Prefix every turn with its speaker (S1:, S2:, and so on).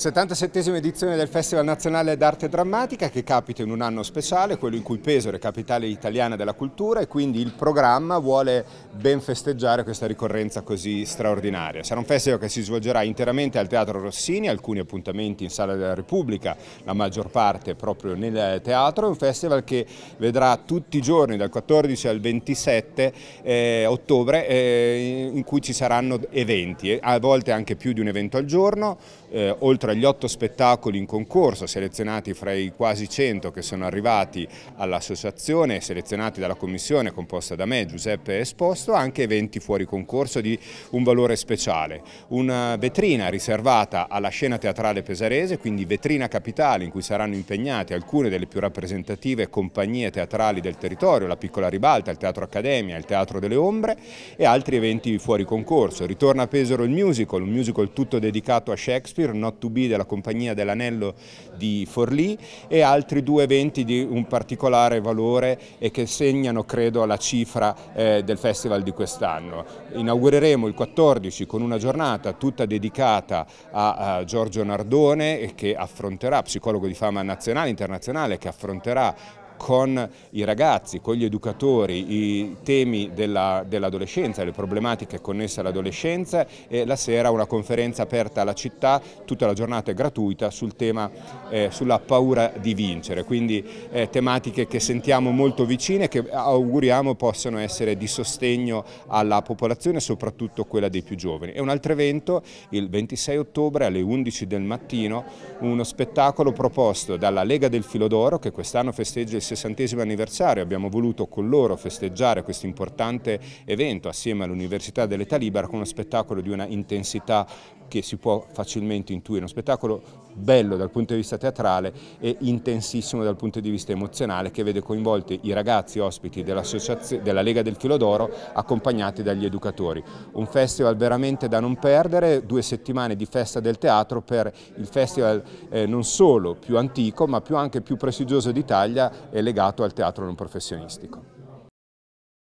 S1: 77esima edizione del Festival Nazionale d'Arte Drammatica che capita in un anno speciale, quello in cui Pesaro è capitale italiana della cultura e quindi il programma vuole ben festeggiare questa ricorrenza così straordinaria. Sarà un festival che si svolgerà interamente al Teatro Rossini, alcuni appuntamenti in Sala della Repubblica, la maggior parte proprio nel teatro, è un festival che vedrà tutti i giorni dal 14 al 27 eh, ottobre eh, in cui ci saranno eventi, a volte anche più di un evento al giorno, eh, oltre tra gli otto spettacoli in concorso, selezionati fra i quasi 100 che sono arrivati all'associazione, selezionati dalla commissione composta da me, Giuseppe Esposto, anche eventi fuori concorso di un valore speciale. Una vetrina riservata alla scena teatrale pesarese, quindi vetrina capitale in cui saranno impegnate alcune delle più rappresentative compagnie teatrali del territorio, la Piccola Ribalta, il Teatro Accademia, il Teatro delle Ombre e altri eventi fuori concorso. Ritorna a Pesaro il musical, un musical tutto dedicato a Shakespeare, Not to Be della Compagnia dell'Anello di Forlì e altri due eventi di un particolare valore e che segnano credo la cifra eh, del festival di quest'anno. Inaugureremo il 14 con una giornata tutta dedicata a, a Giorgio Nardone che affronterà, psicologo di fama nazionale e internazionale, che affronterà con i ragazzi, con gli educatori, i temi dell'adolescenza, dell le problematiche connesse all'adolescenza e la sera una conferenza aperta alla città, tutta la giornata è gratuita sul tema, eh, sulla paura di vincere, quindi eh, tematiche che sentiamo molto vicine e che auguriamo possano essere di sostegno alla popolazione, soprattutto quella dei più giovani. E un altro evento, il 26 ottobre alle 11 del mattino, uno spettacolo proposto dalla Lega del Filodoro che quest'anno festeggia il sessantesimo anniversario abbiamo voluto con loro festeggiare questo importante evento assieme all'Università dell'Età Libera con uno spettacolo di una intensità che si può facilmente intuire, uno spettacolo bello dal punto di vista teatrale e intensissimo dal punto di vista emozionale che vede coinvolti i ragazzi ospiti della Lega del d'Oro accompagnati dagli educatori. Un festival veramente da non perdere, due settimane di festa del teatro per il festival eh, non solo più antico ma più anche più prestigioso d'Italia e legato al teatro non professionistico.